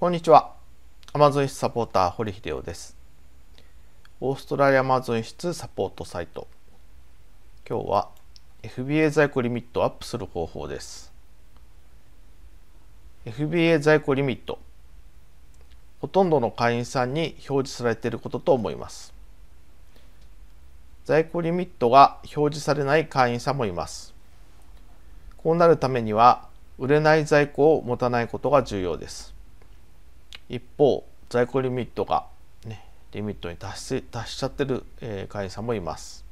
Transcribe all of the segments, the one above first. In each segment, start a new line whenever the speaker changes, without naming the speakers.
こんにちは。アマゾン室サポーター堀秀夫です。オーストラリアアマゾン室サポートサイト。今日は FBA 在庫リミットをアップする方法です。FBA 在庫リミット。ほとんどの会員さんに表示されていることと思います。在庫リミットが表示されない会員さんもいます。こうなるためには、売れない在庫を持たないことが重要です。一方在庫リミットが、ね、リミットに達し達しちゃってる、えー、会員さんもいます、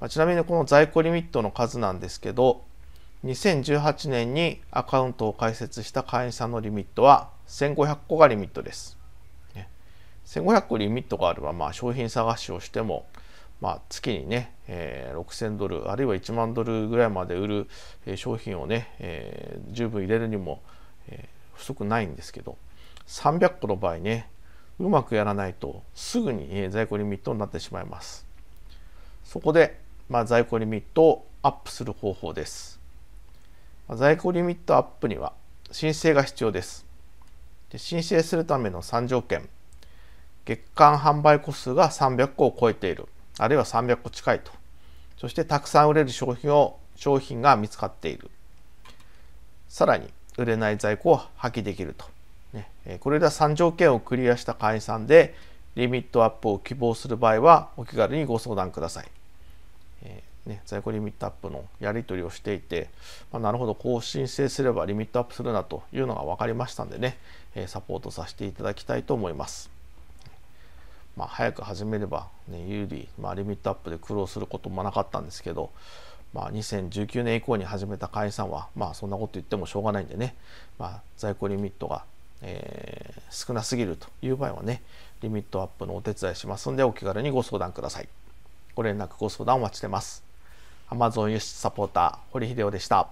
まあ、ちなみにこの在庫リミットの数なんですけど2018年にアカウントを開設した会員さんのリミットは1500個がリミットです。ね、1500個リミットがあれば、まあ、商品探しをしても、まあ、月にね、えー、6000ドルあるいは1万ドルぐらいまで売る、えー、商品をね、えー、十分入れるにも、え不足ないんですけど、300個の場合ねうまくやらないとすぐに在庫リミットになってしまいます。そこで、まあ、在庫リミットをアップする方法です。在庫リミットアップには申請が必要です。で申請するための3条件。月間販売個数が300個を超えている、あるいは300個近いと。そしてたくさん売れる商品を商品が見つかっている。さらに売れない在庫を破棄できると。ね、これら3条件をクリアした会員さんでリミットアップを希望する場合はお気軽にご相談ください。えー、ね、在庫リミットアップのやり取りをしていて、まあ、なるほどこう申請すればリミットアップするなというのが分かりましたんでね、えサポートさせていただきたいと思います。まあ、早く始めれば、ね、有利、まあ、リミットアップで苦労することもなかったんですけど、まあ、2019年以降に始めた会員さんは、まあ、そんなこと言ってもしょうがないんでね、まあ、在庫リミットがえー、少なすぎるという場合はねリミットアップのお手伝いしますのでお気軽にご相談くださいご連絡ご相談お待ちしてます Amazon 輸出サポーター堀秀夫でした